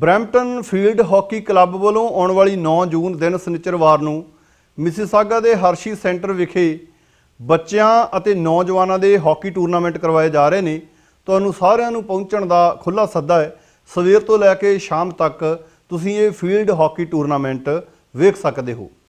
Brampton field hockey club ਵੱਲੋਂ ਆਉਣ ਵਾਲੀ 9 ਜੂਨ ਦਿਨ ਸਨਿਚਰਵਾਰ ਨੂੰ ਮਿਸਿਸਾਗਾ ਦੇ ਹਰਸ਼ੀ ਸੈਂਟਰ ਵਿਖੇ ਬੱਚਿਆਂ ਅਤੇ ਨੌਜਵਾਨਾਂ ਦੇ ਹਾਕੀ ਟੂਰਨਾਮੈਂਟ ਕਰਵਾਏ ਜਾ ਰਹੇ ਨੇ ਤੁਹਾਨੂੰ ਸਾਰਿਆਂ ਨੂੰ ਪਹੁੰਚਣ ਦਾ ਖੁੱਲਾ ਸੱਦਾ ਹੈ ਸਵੇਰ ਤੋਂ ਲੈ ਕੇ ਸ਼ਾਮ ਤੱਕ ਤੁਸੀਂ ਇਹ ਫੀਲਡ ਹਾਕੀ ਟੂਰਨਾਮੈਂਟ ਵੇਖ ਸਕਦੇ ਹੋ